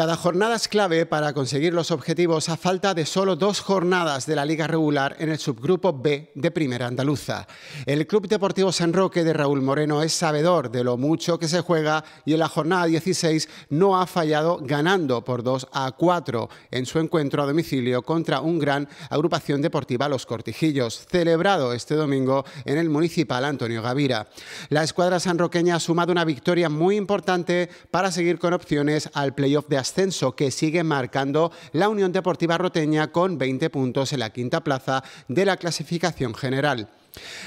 Cada jornada es clave para conseguir los objetivos a falta de solo dos jornadas de la liga regular en el subgrupo B de Primera Andaluza. El Club Deportivo San Roque de Raúl Moreno es sabedor de lo mucho que se juega y en la jornada 16 no ha fallado ganando por 2 a 4 en su encuentro a domicilio contra un gran agrupación deportiva Los Cortijillos, celebrado este domingo en el municipal Antonio Gavira. La escuadra sanroqueña ha sumado una victoria muy importante para seguir con opciones al playoff de ascenso que sigue marcando la Unión Deportiva Roteña con 20 puntos en la quinta plaza de la clasificación general.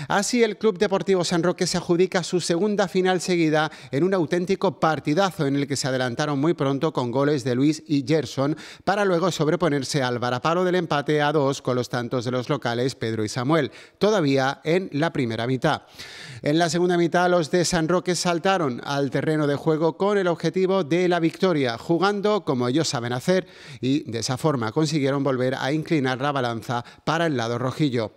Así, el Club Deportivo San Roque se adjudica su segunda final seguida en un auténtico partidazo en el que se adelantaron muy pronto con goles de Luis y Gerson para luego sobreponerse al varapalo del empate a dos con los tantos de los locales Pedro y Samuel, todavía en la primera mitad. En la segunda mitad, los de San Roque saltaron al terreno de juego con el objetivo de la victoria, jugando como ellos saben hacer y de esa forma consiguieron volver a inclinar la balanza para el lado rojillo.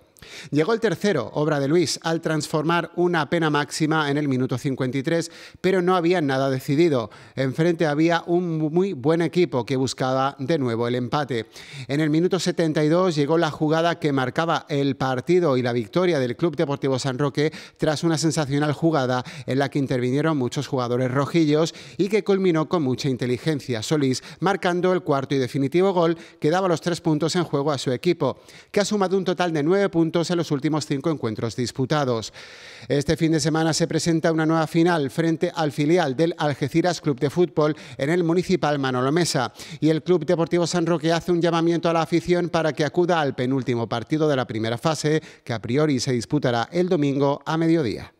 Llegó el tercero, obra de Luis, al transformar una pena máxima en el minuto 53, pero no había nada decidido. Enfrente había un muy buen equipo que buscaba de nuevo el empate. En el minuto 72 llegó la jugada que marcaba el partido y la victoria del Club Deportivo San Roque tras una sensacional jugada en la que intervinieron muchos jugadores rojillos y que culminó con mucha inteligencia Solís, marcando el cuarto y definitivo gol que daba los tres puntos en juego a su equipo, que ha sumado un total de nueve puntos en los últimos cinco encuentros disputados. Este fin de semana se presenta una nueva final frente al filial del Algeciras Club de Fútbol en el Municipal Manolo Mesa y el Club Deportivo San Roque hace un llamamiento a la afición para que acuda al penúltimo partido de la primera fase que a priori se disputará el domingo a mediodía.